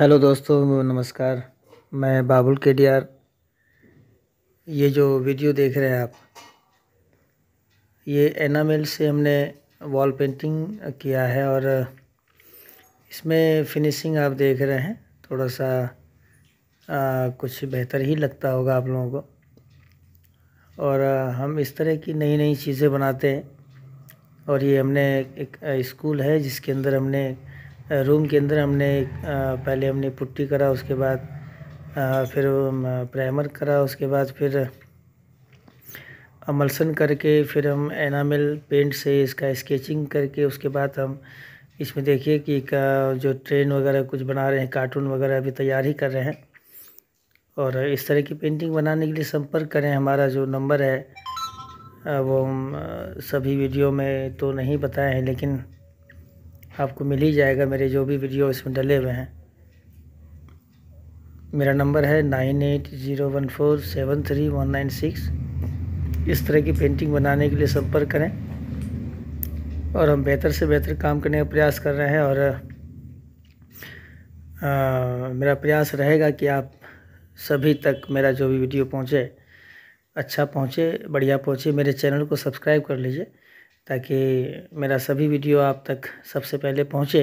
hello दोस्तों नमस्कार मैं बाबुल के डी ये जो वीडियो देख रहे हैं आप ये एनामेल से हमने वॉल पेंटिंग किया है और इसमें फिनिशिंग आप देख रहे हैं थोड़ा सा आ, कुछ बेहतर ही लगता होगा आप लोगों को और आ, हम इस तरह की नई नई चीज़ें बनाते हैं और ये हमने एक स्कूल है जिसके अंदर हमने रूम के अंदर हमने पहले हमने पुट्टी करा उसके बाद फिर प्राइमर करा उसके बाद फिर अमलसन करके फिर हम एनामिल पेंट से इसका स्केचिंग करके उसके बाद हम इसमें देखिए कि का जो ट्रेन वगैरह कुछ बना रहे हैं कार्टून वगैरह अभी तैयार ही कर रहे हैं और इस तरह की पेंटिंग बनाने के लिए संपर्क करें हमारा जो नंबर है वो हम सभी वीडियो में तो नहीं बताए हैं लेकिन आपको मिल ही जाएगा मेरे जो भी वीडियो इसमें डले हुए हैं मेरा नंबर है nine eight zero one four seven three one nine six इस तरह की पेंटिंग बनाने के लिए संपर्क करें और हम बेहतर से बेहतर काम करने का प्रयास कर रहे हैं और आ, मेरा प्रयास रहेगा कि आप सभी तक मेरा जो भी वीडियो पहुँचे अच्छा पहुँचे बढ़िया पहुँचे मेरे चैनल को सब्सक्राइब कर लीजिए ताकि मेरा सभी वीडियो आप तक सबसे पहले पहुँचे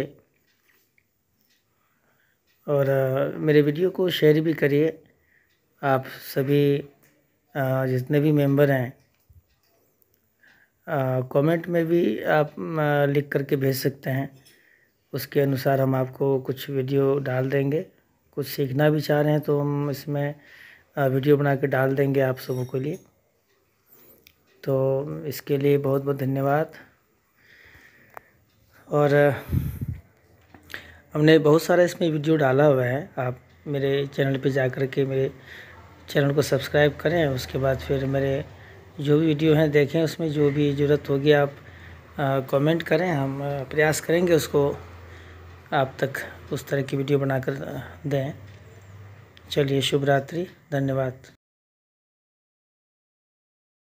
और मेरे वीडियो को शेयर भी करिए आप सभी जितने भी मेंबर हैं कमेंट में भी आप लिख करके भेज सकते हैं उसके अनुसार हम आपको कुछ वीडियो डाल देंगे कुछ सीखना भी चाह रहे हैं तो हम इसमें वीडियो बना के डाल देंगे आप सबों के लिए तो इसके लिए बहुत बहुत धन्यवाद और हमने बहुत सारा इसमें वीडियो डाला हुआ है आप मेरे चैनल पे जा कर के मेरे चैनल को सब्सक्राइब करें उसके बाद फिर मेरे जो भी वीडियो हैं देखें उसमें जो भी ज़रूरत होगी आप कमेंट करें हम प्रयास करेंगे उसको आप तक उस तरह की वीडियो बनाकर दें चलिए शुभ रात्रि धन्यवाद